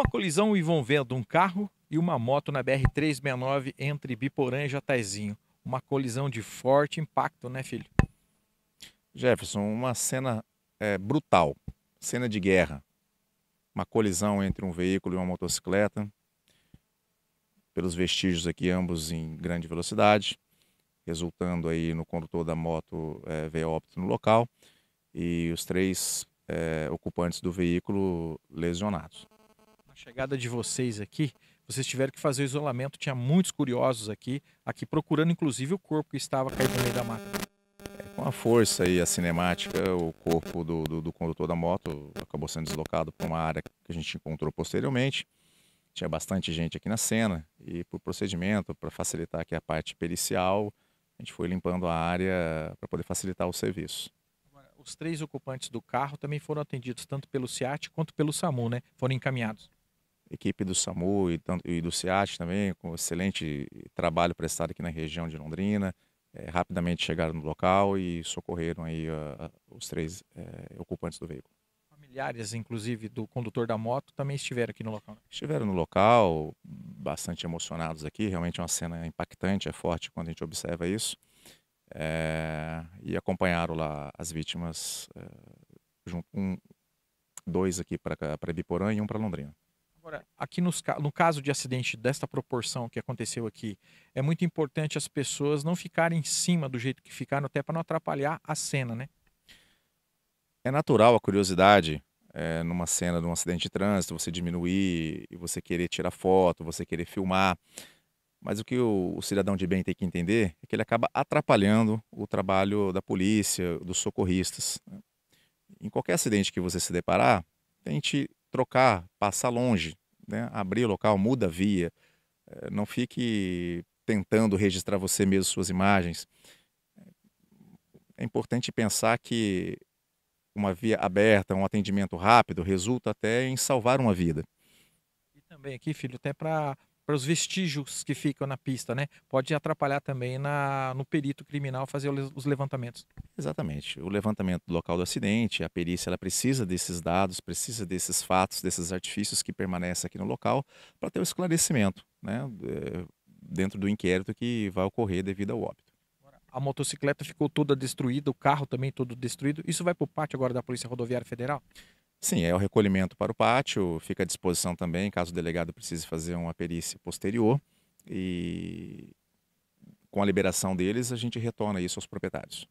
uma colisão envolvendo um carro e uma moto na BR-369 entre Biporã e Jataizinho. Uma colisão de forte impacto, né, filho? Jefferson, uma cena é, brutal, cena de guerra. Uma colisão entre um veículo e uma motocicleta. Pelos vestígios aqui, ambos em grande velocidade, resultando aí no condutor da moto é, ver óbito no local e os três é, ocupantes do veículo lesionados chegada de vocês aqui, vocês tiveram que fazer o isolamento. Tinha muitos curiosos aqui, aqui procurando inclusive o corpo que estava caído no meio da mata. É, com a força e a cinemática, o corpo do, do, do condutor da moto acabou sendo deslocado para uma área que a gente encontrou posteriormente. Tinha bastante gente aqui na cena e, por procedimento, para facilitar aqui a parte pericial, a gente foi limpando a área para poder facilitar o serviço os três ocupantes do carro também foram atendidos tanto pelo SIAT quanto pelo SAMU, né? Foram encaminhados equipe do SAMU e, e do SEAT também, com excelente trabalho prestado aqui na região de Londrina. É, rapidamente chegaram no local e socorreram aí a, ah, a, ah, os três é, ocupantes do veículo. Familiares, inclusive, do condutor da moto também estiveram aqui no local? Né? Estiveram no local, bastante emocionados aqui. Realmente é uma cena impactante, é forte quando a gente observa isso. É, e acompanharam lá as vítimas, é, um, dois aqui para Biporã e um para Londrina. Agora, aqui nos, no caso de acidente desta proporção que aconteceu aqui, é muito importante as pessoas não ficarem em cima do jeito que ficaram, até para não atrapalhar a cena, né? É natural a curiosidade é, numa cena de um acidente de trânsito, você diminuir e você querer tirar foto, você querer filmar. Mas o que o, o, cidadão de bem tem que entender é que ele acaba atrapalhando o trabalho da polícia, dos socorristas. Né? Em qualquer acidente que você se deparar, tente trocar, passar longe, né? abrir local, muda a via, eh, não fique tentando registrar você mesmo suas imagens. É importante pensar que uma via aberta, um atendimento rápido, resulta até em salvar uma vida. E também aqui, filho, até para para os vestígios que ficam na pista, né? Pode atrapalhar também na, no perito criminal fazer os levantamentos. Exatamente. O levantamento do local do acidente, a perícia, ela precisa desses dados, precisa desses fatos, desses artifícios que permanecem aqui no local para ter o esclarecimento, né? É, dentro do inquérito que vai ocorrer devido ao óbito. A motocicleta ficou toda destruída, o carro também todo destruído. Isso vai para o pátio agora da Polícia Rodoviária Federal? Sim, é o recolhimento para o pátio, fica à disposição também, caso o delegado precise fazer uma perícia posterior. E com a liberação deles, a gente retorna isso aos proprietários.